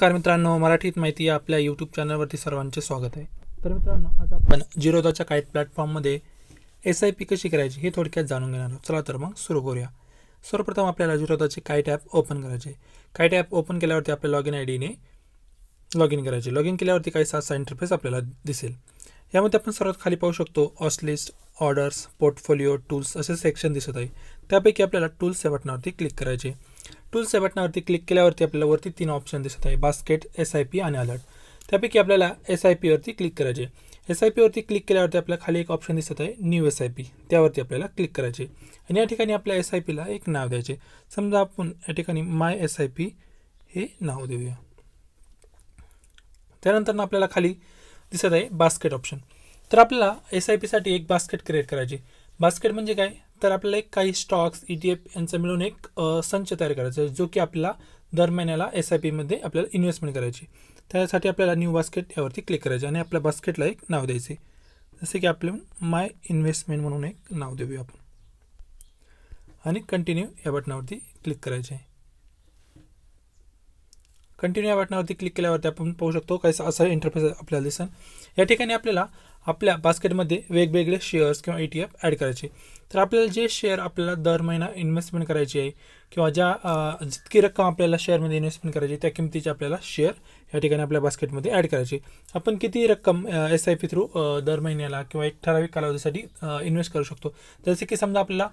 नमस्कार मित्रांनो मराठीत माहिती या आपल्या यूट्यूब चॅनलवरती सर्वांचे स्वागत आहे तर मित्रांनो आज आपण जिरोदाच्या कायट प्लॅटफॉर्ममध्ये एस आय पी कशी करायची हे थोडक्यात जाणून घेणार आहोत चला तर मग सुरू करूया सर्वप्रथम आपल्याला जिरोदाचे कायट ॲप ओपन करायचे कायट ॲप ओपन केल्यावरती आपल्या लॉग इन आय डीने लॉग इन करायचे लॉग इन केल्यावरती काही सहा इंटरफेस आपल्याला दिसेल यामध्ये आपण सर्वात खाली पाहू शकतो ऑस्टलिस्ट ऑर्डर्स पोर्टफोलिओ टूल्स असे सेक्शन दिसत आहे त्यापैकी आपल्याला टूल्स या बटनावरती क्लिक करायचे टूल्स या बटनावरती क्लिक केल्यावरती आपल्याला वरती तीन ऑप्शन दिसत आहे बास्केट एस आय पी आणि अलर्ट त्यापैकी आपल्याला एस आय पीवरती क्लिक करायचे एस आय पीवरती क्लिक केल्यावरती आपल्याला खाली एक ऑप्शन दिसत आहे न्यू एस आय पी त्यावरती आपल्याला क्लिक करायचे आणि या ठिकाणी आपल्या एस आय पीला एक नाव द्यायचे समजा आपण या ठिकाणी माय एस आय पी हे नाव देऊया त्यानंतर आपल्याला खाली दिसत आहे बास्केट ऑप्शन तर आपल्याला एस आय पीसाठी एक बास्केट क्रिएट करायची बास्केट म्हणजे काय तर आपल्याला एक काही स्टॉक्स ई टी एफ यांचा मिळून एक संच तयार करायचा जो की आपल्याला दर महिन्याला एस आय पीमध्ये आपल्याला इन्व्हेस्टमेंट करायची त्यासाठी आपल्याला न्यू बास्केट यावरती क्लिक करायचे आणि आपल्या बास्केटला एक नाव द्यायचे जसे की आपलं माय इन्व्हेस्टमेंट म्हणून एक नाव देऊया आपण आणि कंटिन्यू या बटनावरती क्लिक करायचे कंटिन्यू या बटनावरती क्लिक केल्यावरती आपण पाहू शकतो काही असा इंटरफेस आपल्याला दिसेल या ठिकाणी आपल्याला आपल्या बास्केटमध्ये वेगवेगळे शेअर्स किंवा ई टी एफ ॲड करायचे तर आपल्याला जे शेअर आपल्याला दर महिना इन्व्हेस्टमेंट करायची आहे किंवा ज्या जितकी रक्कम आपल्याला शेअरमध्ये इन्व्हेस्टमेंट करायची आहे त्या किमतीचे आपल्याला शेअर या ठिकाणी आपल्या बास्केटमध्ये ॲड करायची आपण किती रक्कम एस आय पी थ्रू दर महिन्याला किंवा एक ठराविक कालावधीसाठी इन्व्हेस्ट करू शकतो जसे की समजा आपल्याला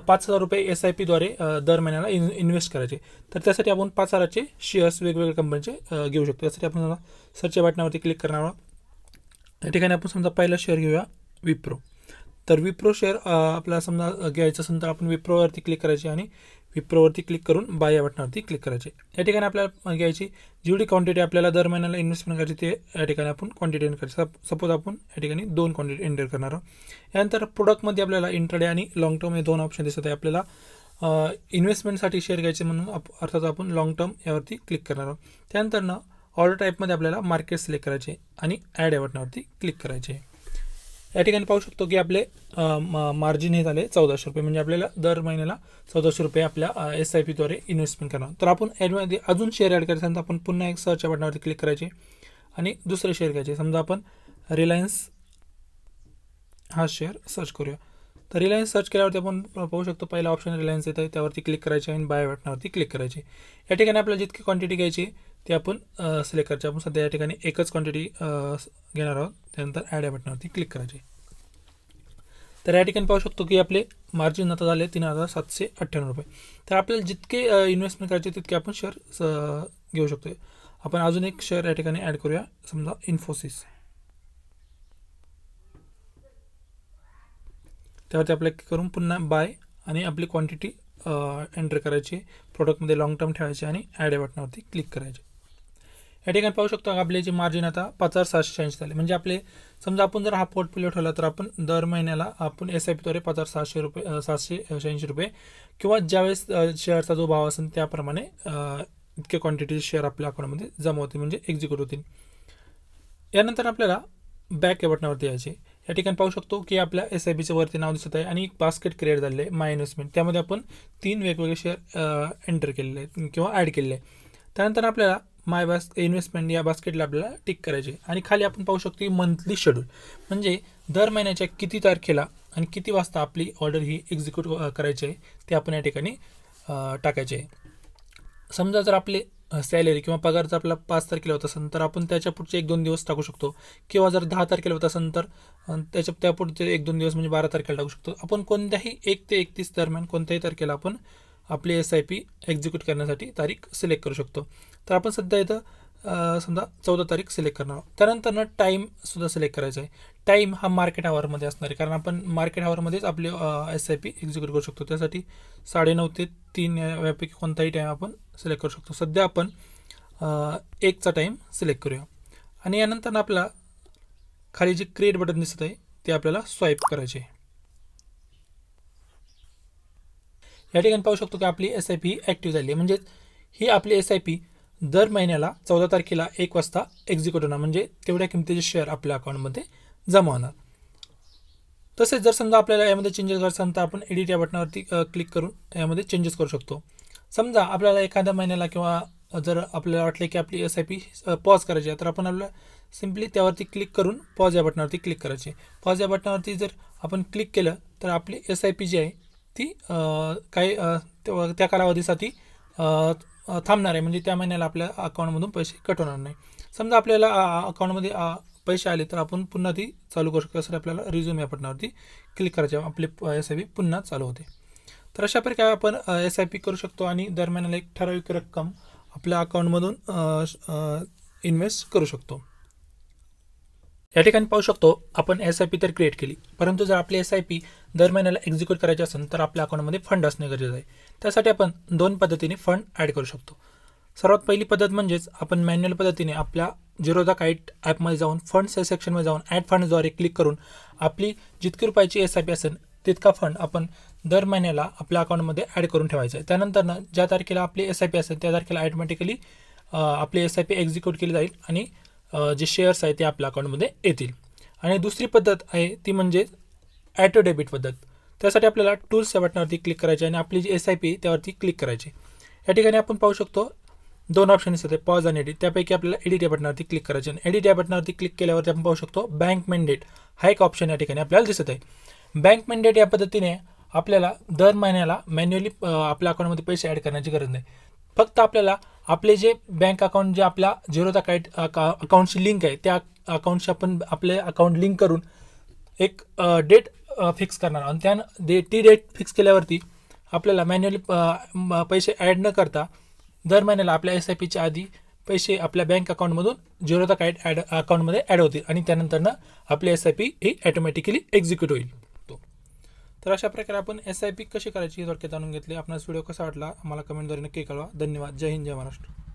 पाच हजार रुपये एस आय पीद्वारे दर महिन्याला इन इन्व्हेस्ट करायचे तर त्यासाठी आपण पाच हजाराचे शेअर्स वेगवेगळ्या कंपनीचे घेऊ शकतो त्यासाठी आपण समजा सर्चच्या बटनावरती क्लिक करणार या ठिकाणी आपण समजा पहिला शेअर घेऊया विप्रो तर विप्रो शेअर आपल्याला समजा घ्यायचं असेल तर आपण विप्रोवरती क्लिक करायची आणि विप्रोवरती क्लिक करून बाय या बटनावरती क्लिक करायचे या ठिकाणी आपल्याला घ्यायची जेवढी क्वांटिटी आपल्याला दर महिन्याला इन्व्हेस्टमेंट करायची ते या ठिकाणी आपण क्वांटिटी एंड करायची सपोज आपण या ठिकाणी दोन क्वांटिटी एंटर करणार आहोत यानंतर प्रोडक्टमध्ये आपल्याला इंट्राडे आणि लाँग टर्म हे दोन ऑप्शन दिसत आहे आपल्याला इन्व्हेस्टमेंटसाठी शेअर घ्यायचे म्हणून आप अर्थात आपण लॉंग टर्म यावरती क्लिक करणार आहोत त्यानंतर ना ऑर्डर टाईपमध्ये आपल्याला मार्केट सिलेक्ट करायचे आणि ॲड या बटनावरती क्लिक करायचे या ठिकाणी पाहू शकतो की आपले मार्जिन हे झाले चौदाशे रुपये म्हणजे आपल्याला दर महिन्याला चौदाशे रुपये आपल्या एस आय पीद्वारे इन्व्हेस्टमेंट करणार तर आपण ॲडमध्ये अजून शेअर ॲड करायचं आपण पुन्हा एक सर्च बटनावरती क्लिक करायचे आणि दुसरे शेअर घ्यायचे समजा आपण रिलायन्स हा शेअर सर्च करूया तर रिलायन्स सर्च केल्यावरती आपण पाहू शकतो पहिला ऑप्शन रिलायन्स येतं आहे त्यावरती क्लिक करायचे आणि बाय बटनावरती क्लिक करायचे या ठिकाणी आपल्याला जितकी क्वांटिटी घ्यायची ते आपण सिलेक्ट करायचे आपण सध्या या ठिकाणी एकच क्वांटिटी घेणार आहोत त्यानंतर ॲड या बटनावरती क्लिक करायचे तर या ठिकाणी पाहू शकतो की आपले मार्जिन आता झाले तीन हजार सातशे अठ्ठ्याण्णव रुपये तर आपल्याला जितके इन्व्हेस्टमेंट करायचे तितके आपण शेअर घेऊ शकतो आपण अजून एक शेअर या ठिकाणी ॲड करूया समजा इन्फोसिस त्यावरती आपल्या करून पुन्हा बाय आणि आपली क्वांटिटी एंटर करायची प्रोडक्टमध्ये लाँग टर्म ठेवायची आणि ॲड या बटनावरती क्लिक करायचे या ठिकाणी पाहू शकतो आपले जे मार्जिन आता पाच हजार सहाशे शहाऐंशी झाले म्हणजे आपले समजा आपण जर हा पोर्टफोलिओ ठेवला तर आपण दर महिन्याला आपण एस आय पीद्वारे पाच हजार सहाशे रुपये सहाशे शहाऐंशी रुपये किंवा ज्यावेळेस शेअरचा जो भाव असेल त्याप्रमाणे इतके क्वांटिटी शेअर आपल्या अकाउंटमध्ये जमा होतील म्हणजे एक्झिक्यूट होतील यानंतर आपल्याला बॅक या बटनावरती यायचे या ठिकाणी पाहू शकतो की आपल्या एस आय पीचे वरती नाव दिसत आहे आणि एक बास्केट क्रिएट झाले आहे माय इन्व्हेस्टमेंट त्यामध्ये आपण तीन वेगवेगळे शेअर एंटर केलेले आहेत किंवा ॲड केलेले आहे त्यानंतर आपल्याला माय बास इन्व्हेस्टमेंट या बास्केटला आपल्याला टिक करायचे आणि खाली आपण पाहू शकतो की मंथली शेड्यूल म्हणजे दर महिन्याच्या किती तारखेला आणि किती वाजता आपली ऑर्डर ही एक्झिक्यूट करायची आहे ते आपण या ठिकाणी टाकायचे आहे समजा जर आपले सॅलरी किंवा पगार जर आपला पाच तारखेला होत असेल तर आपण त्याच्या पुढचे एक दोन दिवस टाकू शकतो किंवा जर दहा तारखेला होत असेल तर त्याच्या त्या पुढचे एक दोन दिवस म्हणजे बारा तारखेला टाकू शकतो आपण कोणत्याही एक ते एकतीस दरम्यान कोणत्याही तारखेला आपण आपली एस आय पी एक्झिक्यूट करण्यासाठी तारीख सिलेक्ट करू शकतो तर आपण सध्या इथं समजा चौदा तारीख सिलेक्ट करणार आहोत त्यानंतरनं टाईमसुद्धा सिलेक्ट करायचा आहे टाईम हा मार्केट आवरमध्ये असणार आहे कारण आपण मार्केट आवरमध्येच आपले एस आय पी एक्झिक्यूट करू शकतो त्यासाठी साडेनऊ ते तीन यापैकी कोणताही टाईम आपण सिलेक्ट करू शकतो सध्या आपण एकचा टाईम सिलेक्ट करूया आणि यानंतर आपला खाली जे क्रिएट बटन दिसत आहे ते आपल्याला स्वाईप करायचे आहे या ठिकाणी पाहू शकतो की आपली एस आय पी ही ॲक्टिव्ह झाली आहे म्हणजेच ही आपली एस आय पी दर महिन्याला चौदा तारखेला एक वाजता एक्झिक्युट होणार म्हणजे तेवढ्या किमतीचे शेअर आपल्या अकाउंटमध्ये जमा होणार तसेच जर समजा आपल्याला यामध्ये चेंजेस करायचं तर आपण एडिट या बटनावरती क्लिक करून यामध्ये चेंजेस करू शकतो समजा आपल्याला एखाद्या महिन्याला किंवा जर आपल्याला वाटले की आपली एस आय पी पॉज करायची आहे तर आपण आपल्याला सिम्पली त्यावरती क्लिक करून पॉज या बटनावरती क्लिक करायची पॉज या बटनावरती जर आपण क्लिक केलं तर आपली एस आय पी जी आहे ती काही त्या कालावधीसाठी थांबणार आहे म्हणजे त्या महिन्याला आपल्या अकाउंटमधून पैसे कट होणार नाही समजा आपल्याला अकाउंटमध्ये पैसे आले तर आपण पुन्हा ती चालू करू शकतो यासाठी आपल्याला रिझ्यूम या बटनावरती क्लिक करायचे आपले एस आय पी पुन्हा चालू होते तर अशा प्रकारे आपण एस आय पी करू शकतो आणि दरम्यानला एक ठराविक रक्कम आपल्या अकाउंटमधून इन्व्हेस्ट करू शकतो या ठिकाणी पाहू शकतो आपण एस आय पी तर क्रिएट केली परंतु जर आपली एस आय पी दर महिन्याला एक्झिक्यूट करायची असेल तर आपल्या अकाउंटमध्ये फंड असणे गरजेचं आहे त्यासाठी आपण दोन पद्धतीने फंड ॲड करू शकतो सर्वात पहिली पद्धत म्हणजेच आपण मॅन्युअल पद्धतीने आपल्या झिरोदा काईट ॲपमध्ये जाऊन फंड्स या सेक्शनमध्ये जाऊन ॲड फंडद्वारे क्लिक करून आपली जितकी रुपयाची एस आय पी असेल तितका फंड आपण दर महिन्याला आपल्या अकाउंटमध्ये ॲड करून ठेवायचा आहे त्यानंतर ज्या तारखेला आपली एस आय पी असेल त्या तारखेला ॲटोमॅटिकली आपली एस आय पी एक्झिक्यूट केली जाईल आणि जे शेअर्स आहे ते आपल्या अकाउंटमध्ये येतील आणि दुसरी पद्धत आहे ती म्हणजे ॲटो डेबिट पद्धत त्यासाठी आपल्याला टूल्स या बटनावरती क्लिक करायची आणि आपली जी एस आय पी त्यावरती क्लिक करायची या ठिकाणी आपण पाहू शकतो दोन ऑप्शन येतात पॉज आणि एडिट त्यापैकी आपल्याला एडिट या बटनावरती क्लिक करायचे आणि एडिट या बटनावरती क्लिक केल्यावरती आपण पाहू शकतो बँक मॅन्डेट हा एक ऑप्शन या ठिकाणी आपल्याला दिसत आहे बँक मेंडेट या पद्धतीने आपल्याला दर महिन्याला मॅन्युअली आपल्या अकाउंटमध्ये पैसे ॲड करण्याची गरज नाही फक्त आपल्याला आपले जे बँक अकाउंट जे आपल्या झिरोदा काईट अकाउंटशी लिंक आहे त्या अकाउंटशी आपण आपले अकाउंट लिंक करून एक डेट फिक्स करणार आणि त्या डे ती डेट फिक्स केल्यावरती आपल्याला मॅन्युअली पैसे ॲड न करता दर महिन्याला आपल्या एस आय पीच्या आधी पैसे आपल्या बँक अकाउंटमधून झिरोदा काईट ॲड अकाउंटमध्ये ॲड होतील आणि त्यानंतरनं आपली एस आय पी ही ॲटोमॅटिकली एक्झिक्यूट होईल तर अशा प्रकारे आपण एस आय पी कशी करायची हे थोडक्यात जाणून घेतले आपणास व्हिडिओ कसा वाटला आम्हाला कमेंटद्वारे नक्की कळवा धन्यवाद जय हिंद जय महाराष्ट्र